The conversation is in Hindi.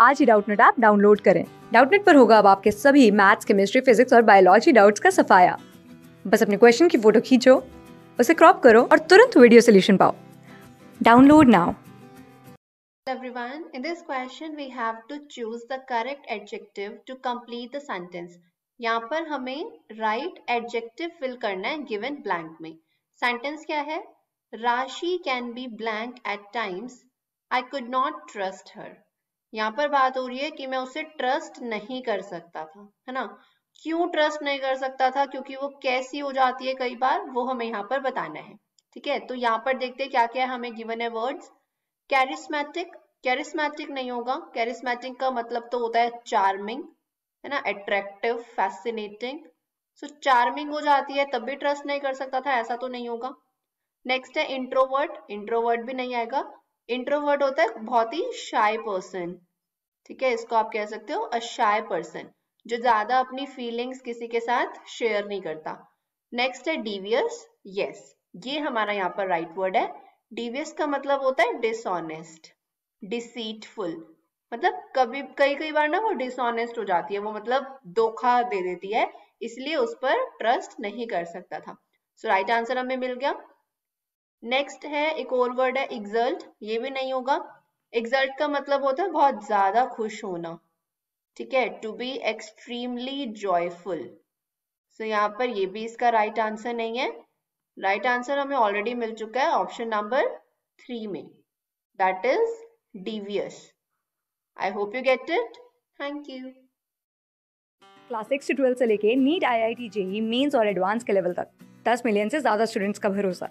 आज ही डाउटनेट ऐप डाउनलोड करें डाउटनेट पर होगा अब आपके सभी मैथ्स केमिस्ट्री फिजिक्स और बायोलॉजी डाउट्स का सफाया बस अपने क्वेश्चन की फोटो खींचो उसे क्रॉप करो और तुरंत वीडियो सोल्यूशन पाओ download now everyone in this question we have to choose the correct adjective to complete the sentence यहाँ पर हमें right adjective fill करना है given blank में sentence क्या है Rashi can be blank at times I could not trust her यहाँ पर बात हो रही है कि मैं उसे ट्रस्ट नहीं कर सकता था है ना क्यों ट्रस्ट नहीं कर सकता था क्योंकि वो कैसी हो जाती है कई बार वो हमें यहाँ पर बताना है ठीक है तो यहाँ पर देखते हैं क्या क्या हमें गिवन है वर्ड्स कैरिस्मेटिक कैरिस्मेटिक नहीं होगा कैरिस्मेटिक का मतलब तो होता है चार्मिंग है ना अट्रैक्टिव फैसिनेटिंग सो चार्मिंग हो जाती है तब भी ट्रस्ट नहीं कर सकता था ऐसा तो नहीं होगा नेक्स्ट है इंट्रोवर्ट इंट्रोवर्ट भी नहीं आएगा इंट्रोवर्ट होता है बहुत ही शाय पर्सन ठीक है इसको आप कह सकते हो अ शाय पर्सन जो ज्यादा अपनी फीलिंग्स किसी के साथ शेयर नहीं करता नेक्स्ट है डीवियस यस ये हमारा यहाँ पर राइट right वर्ड है डीवियस का मतलब होता है डिसऑनेस्ट डिसीटफुल मतलब कभी कई कई बार ना वो डिसऑनेस्ट हो जाती है वो मतलब धोखा दे देती है इसलिए उस पर ट्रस्ट नहीं कर सकता था सो राइट आंसर हमें मिल गया नेक्स्ट है एक और वर्ड है एग्जल्ट ये भी नहीं होगा एग्जल्ट का मतलब होता है बहुत ज्यादा खुश होना ठीक है to be extremely joyful so यहाँ पर ये भी इसका राइट right आंसर नहीं है राइट right आंसर हमें ऑलरेडी मिल चुका है ऑप्शन नंबर थ्री में that is devious I hope you get it thank you class six से ट्वेल्थ से लेके NEET I I T JEE mains और एडवांस के लेवल तक दस मिलियन से ज्यादा स्टूडेंट्स का भरोसा